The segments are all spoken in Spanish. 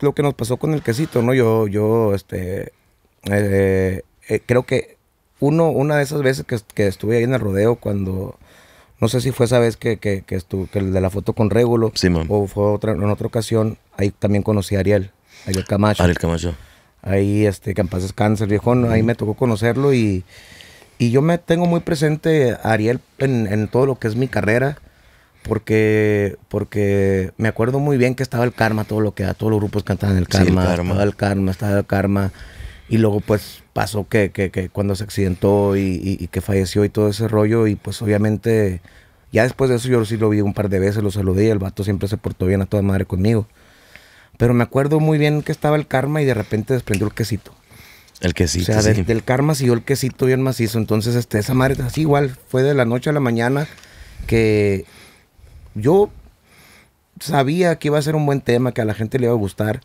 lo que nos pasó con el quesito, ¿no? Yo, yo, este, eh, eh, creo que uno, una de esas veces que, estuve ahí en el rodeo cuando, no sé si fue esa vez que, que, estuve, que el de la foto con Régulo, o fue otra, en otra ocasión, ahí también conocí a Ariel, Ariel Camacho. Ariel Camacho. Ahí, este, que en paz viejón, ahí me tocó conocerlo y, yo me tengo muy presente a Ariel en, en todo lo que es mi carrera porque, porque me acuerdo muy bien que estaba el karma, todo lo que da, todos los grupos cantaban el karma, karma. Estaba el karma, estaba el karma. Y luego pues pasó que, que, cuando se accidentó y, que falleció y todo ese rollo. Y pues obviamente ya después de eso yo sí lo vi un par de veces, lo saludé y el vato siempre se portó bien a toda madre conmigo. Pero me acuerdo muy bien que estaba el karma y de repente desprendió el quesito. El quesito. O sea, sí. el karma siguió el quesito bien macizo. Entonces, este, esa madre así igual fue de la noche a la mañana que yo sabía que iba a ser un buen tema, que a la gente le iba a gustar,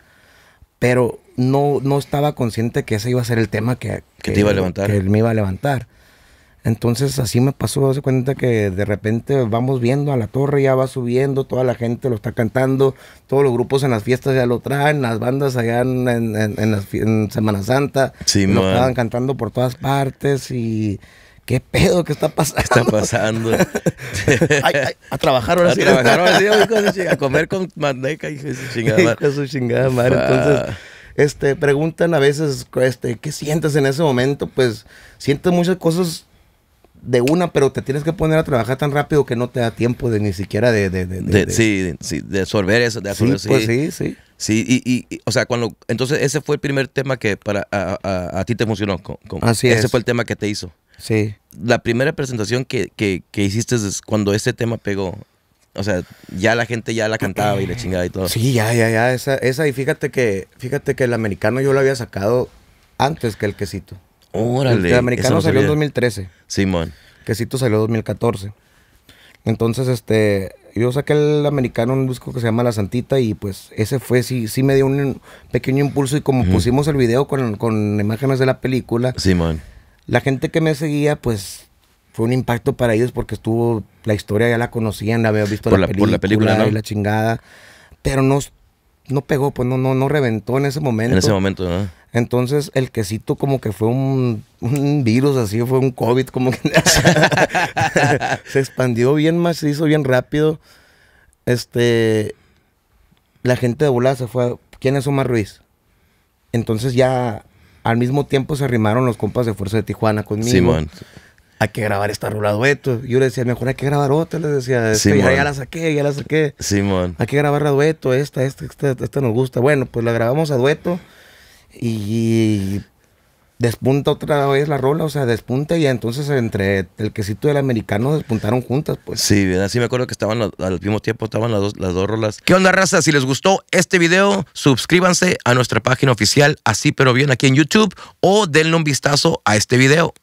pero no, no estaba consciente que ese iba a ser el tema que, te iba a levantar. me iba a levantar. Entonces así me pasó, hace cuenta que de repente vamos viendo a la torre, ya va subiendo, toda la gente lo está cantando, todos los grupos en las fiestas ya lo traen, las bandas allá en, Semana Santa lo estaban cantando por todas partes y ¿Qué pedo? ¿Qué está pasando? ¿Qué está pasando? ay, a trabajar ahora a sí. A comer con Mandeca y su chingada madre. su chingada Entonces, este, preguntan a veces, este, ¿qué sientes en ese momento? Pues sientes muchas cosas de una, pero te tienes que poner a trabajar tan rápido que no te da tiempo de ni siquiera de... de, sí, sí, de absorber eso, de absorber, sí, pues sí. sí, sí. y, o sea, cuando, entonces ese fue el primer tema que para a, ti te funcionó. Con, con, Así ese fue el tema que te hizo. Sí. La primera presentación que, hiciste es cuando ese tema pegó. O sea, ya la gente ya la cantaba y la chingaba y todo. Sí, ya, ya, ya. Esa, esa y fíjate que, fíjate que el americano yo lo había sacado antes que el quesito. Órale. El americano salió en 2013. Simón. Quesito salió en 2014. Entonces, este, yo saqué el americano un disco que se llama La Santita y pues ese fue, sí, sí me dio un pequeño impulso y como pusimos el video con, imágenes de la película. Simón. La gente que me seguía, pues fue un impacto para ellos porque estuvo, la historia ya la conocían, la había visto la, película, la y la chingada. Pero no, no pegó, pues no, no, no reventó en ese momento. En ese momento, ¿no? Entonces, el quesito como que fue un, virus, así fue un COVID, como que se expandió bien hizo bien rápido. Este, la gente de Bula se fue, ¿quién es Omar Ruiz? Entonces ya al mismo tiempo se arrimaron los compas de Fuerza de Tijuana conmigo. Simón. hay que grabar esta rola dueto. Yo le decía, mejor hay que grabar otra. Les decía, ya, la saqué, ya la saqué. Simón. hay que grabar a dueto, esta, esta, esta, esta nos gusta. Bueno, pues la grabamos a dueto y despunta otra vez la rola, o sea, despunta y entonces entre el quesito y el americano despuntaron juntas, pues. Sí, bien, así me acuerdo que estaban al mismo tiempo, estaban las dos, las dos rolas. ¿Qué onda, raza? Si les gustó este video, suscríbanse a nuestra página oficial, así pero bien aquí en YouTube, o denle un vistazo a este video.